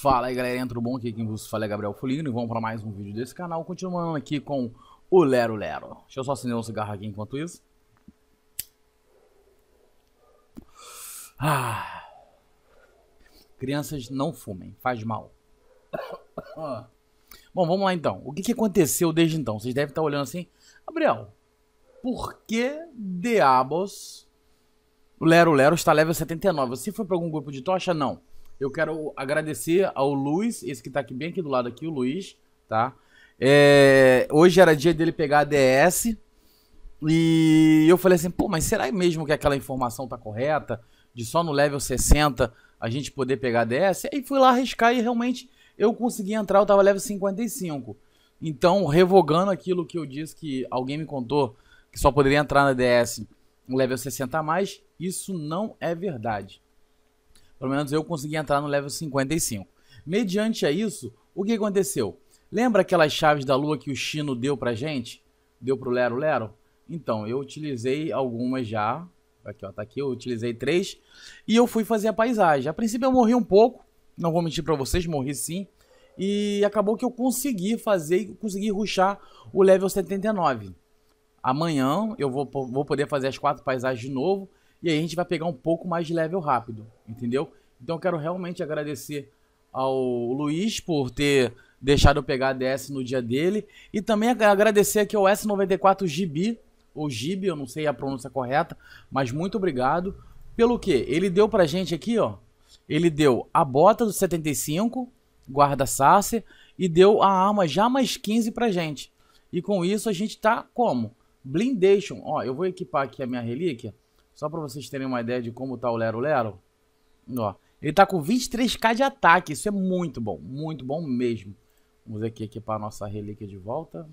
Fala aí galera, tudo bom? Aqui quem vos fala é Gabriel Folino e vamos para mais um vídeo desse canal, continuando aqui com o Lero Lero. Deixa eu só acender um cigarro aqui enquanto isso. Ah. Crianças não fumem, faz mal. Ah. bom, vamos lá então. O que, que aconteceu desde então? Vocês devem estar olhando assim, Gabriel, por que diabos o Lero Lero está level 79? Você foi para algum grupo de tocha? Não. Eu quero agradecer ao Luiz, esse que tá aqui bem aqui do lado aqui, o Luiz, tá? É, hoje era dia dele pegar a DS e eu falei assim, pô, mas será mesmo que aquela informação tá correta? De só no level 60 a gente poder pegar a DS? E aí fui lá arriscar e realmente eu consegui entrar, eu tava level 55. Então, revogando aquilo que eu disse que alguém me contou, que só poderia entrar na DS no level 60 a mais, isso não é verdade. Pelo menos eu consegui entrar no level 55. Mediante a isso, o que aconteceu? Lembra aquelas chaves da lua que o Chino deu pra gente? Deu pro Lero Lero? Então, eu utilizei algumas já. Aqui, ó, tá aqui, eu utilizei três. E eu fui fazer a paisagem. A princípio eu morri um pouco, não vou mentir pra vocês, morri sim. E acabou que eu consegui fazer, consegui ruxar o level 79. Amanhã eu vou, vou poder fazer as quatro paisagens de novo e aí a gente vai pegar um pouco mais de level rápido, entendeu? Então eu quero realmente agradecer ao Luiz por ter deixado eu pegar a DS no dia dele. E também agradecer aqui ao S94 Gibi, ou Gibi, eu não sei a pronúncia correta, mas muito obrigado. Pelo que? Ele deu pra gente aqui, ó. Ele deu a bota do 75, guarda Sacer, e deu a arma já mais 15 pra gente. E com isso a gente tá como? Blindation. Ó, eu vou equipar aqui a minha relíquia. Só para vocês terem uma ideia de como tá o Lero Lero. Ó, ele tá com 23k de ataque. Isso é muito bom. Muito bom mesmo. Vamos aqui equipar a nossa relíquia de volta.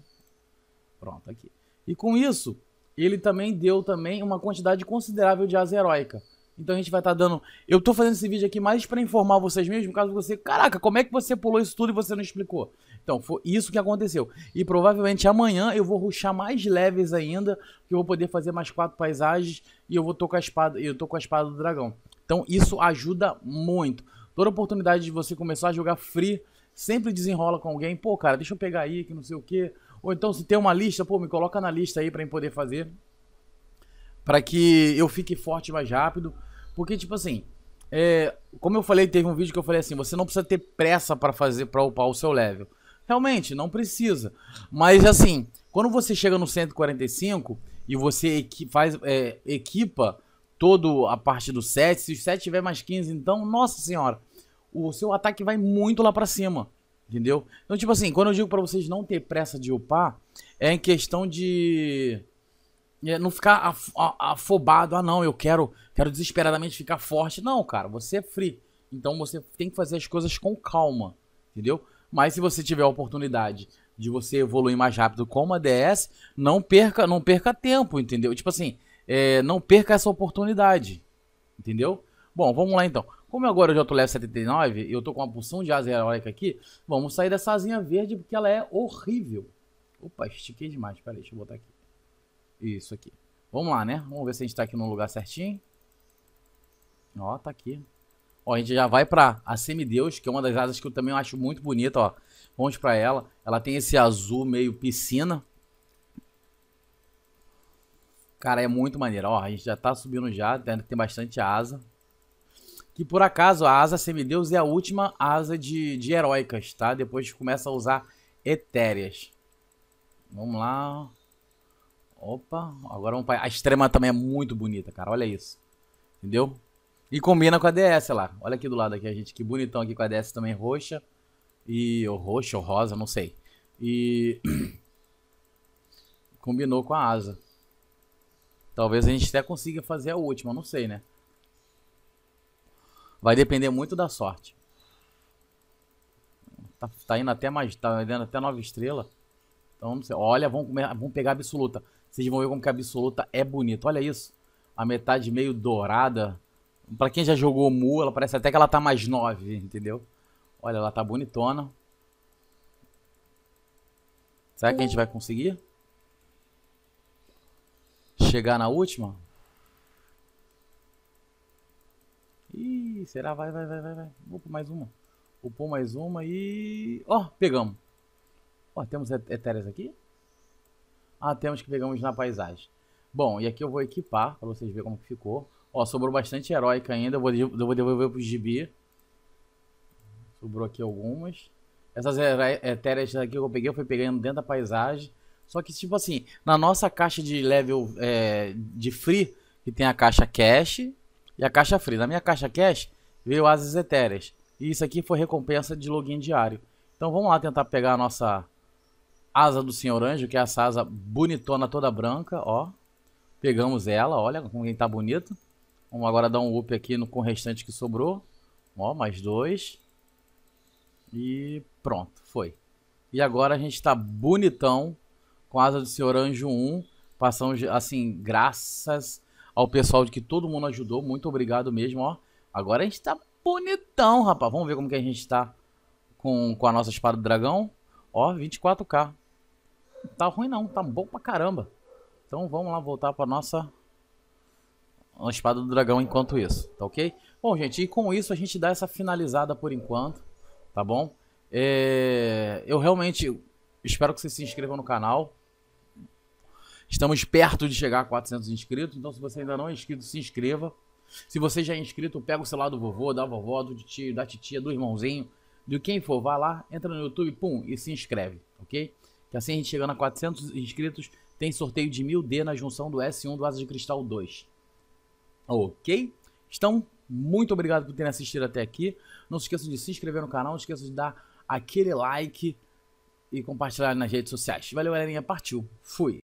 Pronto, aqui. E com isso, ele também deu também uma quantidade considerável de asa heróica. Então a gente vai estar tá dando. Eu tô fazendo esse vídeo aqui mais para informar vocês mesmo, caso você. Caraca, como é que você pulou isso tudo e você não explicou? Então, foi isso que aconteceu. E provavelmente amanhã eu vou ruxar mais leves ainda, que eu vou poder fazer mais quatro paisagens e eu vou tocar a espada, eu tô com a espada do dragão. Então, isso ajuda muito. Toda oportunidade de você começar a jogar free, sempre desenrola com alguém, pô, cara, deixa eu pegar aí, que não sei o quê. Ou então se tem uma lista, pô, me coloca na lista aí para eu poder fazer para que eu fique forte mais rápido. Porque, tipo assim, é, como eu falei, teve um vídeo que eu falei assim: você não precisa ter pressa para fazer, para upar o seu level. Realmente, não precisa. Mas, assim, quando você chega no 145 e você equi faz, é, equipa toda a parte do 7, se o 7 tiver mais 15, então, nossa senhora, o seu ataque vai muito lá para cima. Entendeu? Então, tipo assim, quando eu digo para vocês não ter pressa de upar, é em questão de é, não ficar afobado, ah não, eu quero, quero desesperadamente ficar forte. Não, cara, você é free. Então você tem que fazer as coisas com calma, entendeu? Mas se você tiver a oportunidade de você evoluir mais rápido com uma DS, não perca, não perca tempo, entendeu? Tipo assim, é, não perca essa oportunidade, entendeu? Bom, vamos lá então. Como agora eu já tô level 79 e eu tô com uma poção de asa heróica aqui, vamos sair dessa asinha verde porque ela é horrível. Opa, estiquei demais, peraí, deixa eu botar aqui. Isso aqui. Vamos lá, né? Vamos ver se a gente tá aqui no lugar certinho. Ó, tá aqui. Ó, a gente já vai pra a Semideus, que é uma das asas que eu também acho muito bonita, ó. Vamos pra ela. Ela tem esse azul meio piscina. Cara, é muito maneiro. Ó, a gente já tá subindo já, tem bastante asa. Que por acaso a asa semideus é a última asa de, de heróicas, tá? Depois começa a usar etéreas. Vamos lá. Opa, agora vamos é pra... A extrema também é muito bonita, cara. Olha isso. Entendeu? E combina com a DS lá. Olha aqui do lado aqui, a gente. Que bonitão aqui com a DS também roxa. E... Ou roxa ou rosa, não sei. E... Combinou com a asa. Talvez a gente até consiga fazer a última, não sei, né? Vai depender muito da sorte. Tá, tá indo até mais... Tá indo até nove estrelas. Então, não sei. Olha, vamos, vamos pegar absoluta. Vocês vão ver como que a absoluta é bonita. Olha isso. A metade meio dourada. Pra quem já jogou Mu, ela parece até que ela tá mais 9, entendeu? Olha, ela tá bonitona. Será que a gente vai conseguir? Chegar na última? Ih, será? Vai, vai, vai, vai, Vou por mais uma. Vou por mais uma e... Ó, oh, pegamos. Ó, oh, temos etéreas aqui a ah, temos que pegamos na paisagem. Bom, e aqui eu vou equipar para vocês verem como que ficou. Ó, sobrou bastante heróica ainda, eu vou, eu vou devolver pro gibi. Sobrou aqui algumas. Essas é, é, é etéreas aqui que eu peguei, eu fui pegando dentro da paisagem. Só que, tipo assim, na nossa caixa de level é, de free, que tem a caixa cash e a caixa free. Na minha caixa cash veio asas etéreas. E isso aqui foi recompensa de login diário. Então vamos lá tentar pegar a nossa Asa do Senhor Anjo, que é essa asa bonitona toda branca, ó. Pegamos ela, olha como quem tá bonito. Vamos agora dar um up aqui no, com o restante que sobrou. Ó, mais dois. E pronto, foi. E agora a gente tá bonitão com a Asa do Senhor Anjo 1. Passamos, assim, graças ao pessoal de que todo mundo ajudou. Muito obrigado mesmo, ó. Agora a gente tá bonitão, rapaz. Vamos ver como que a gente tá com, com a nossa espada do dragão. Ó, 24k tá ruim não, tá bom pra caramba. Então vamos lá voltar pra nossa a espada do dragão enquanto isso, tá ok? Bom, gente, e com isso a gente dá essa finalizada por enquanto, tá bom? É... Eu realmente espero que vocês se inscrevam no canal. Estamos perto de chegar a 400 inscritos, então se você ainda não é inscrito, se inscreva. Se você já é inscrito, pega o celular do vovô, da vovó, do tio, da titia, do irmãozinho, de quem for, vá lá, entra no YouTube, pum, e se inscreve, ok? Que assim a gente chegando a 400 inscritos, tem sorteio de 1000D na junção do S1 do Asa de Cristal 2. Ok? Então, muito obrigado por terem assistido até aqui. Não se esqueçam de se inscrever no canal, não se esqueçam de dar aquele like e compartilhar nas redes sociais. Valeu, galerinha. Partiu. Fui.